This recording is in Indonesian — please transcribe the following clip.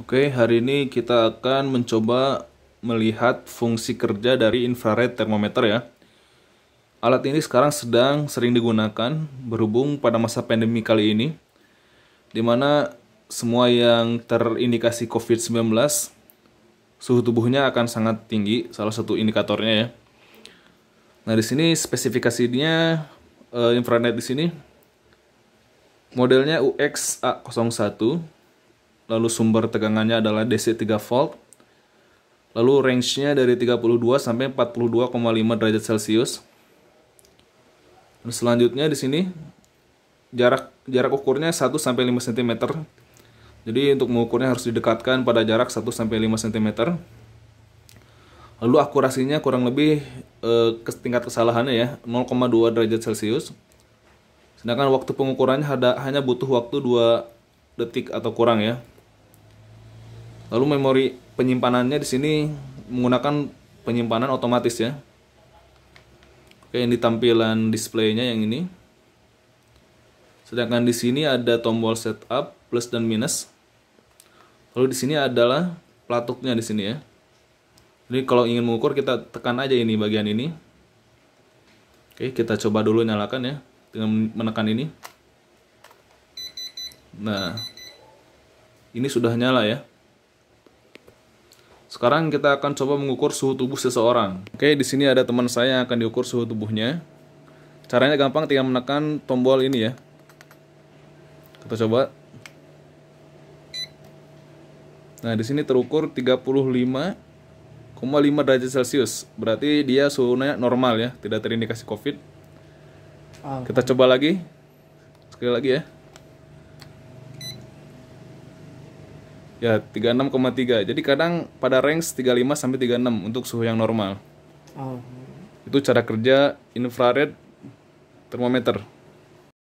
Oke, hari ini kita akan mencoba melihat fungsi kerja dari infrared termometer ya. Alat ini sekarang sedang sering digunakan berhubung pada masa pandemi kali ini, di mana semua yang terindikasi COVID-19 suhu tubuhnya akan sangat tinggi, salah satu indikatornya ya. Nah di sini spesifikasinya eh, infrared di sini modelnya UX A01 lalu sumber tegangannya adalah DC 3 volt, lalu range-nya dari 32 sampai 42,5 derajat Celcius. Dan selanjutnya di sini jarak jarak ukurnya 1 sampai 5 cm. Jadi untuk mengukurnya harus didekatkan pada jarak 1 sampai 5 cm. Lalu akurasinya kurang lebih eh, ke tingkat kesalahannya ya 0,2 derajat Celcius. Sedangkan waktu pengukurannya hanya butuh waktu 2 detik atau kurang ya. Lalu memori penyimpanannya di sini menggunakan penyimpanan otomatis ya. Oke, ini tampilan displaynya yang ini. Sedangkan di sini ada tombol setup plus dan minus. Lalu di sini adalah pelatuknya di sini ya. Jadi kalau ingin mengukur kita tekan aja ini bagian ini. Oke, kita coba dulu nyalakan ya dengan menekan ini. Nah, ini sudah nyala ya. Sekarang kita akan coba mengukur suhu tubuh seseorang. Oke, di sini ada teman saya yang akan diukur suhu tubuhnya. Caranya gampang, tinggal menekan tombol ini ya. Kita coba. Nah, di sini terukur 35,5 derajat Celcius. Berarti dia suhunya normal ya, tidak terindikasi COVID. Ah, kita coba lagi. Sekali lagi ya. Ya, 36,3. Jadi kadang pada range 35 sampai 36 untuk suhu yang normal. Oh. Itu cara kerja infrared termometer.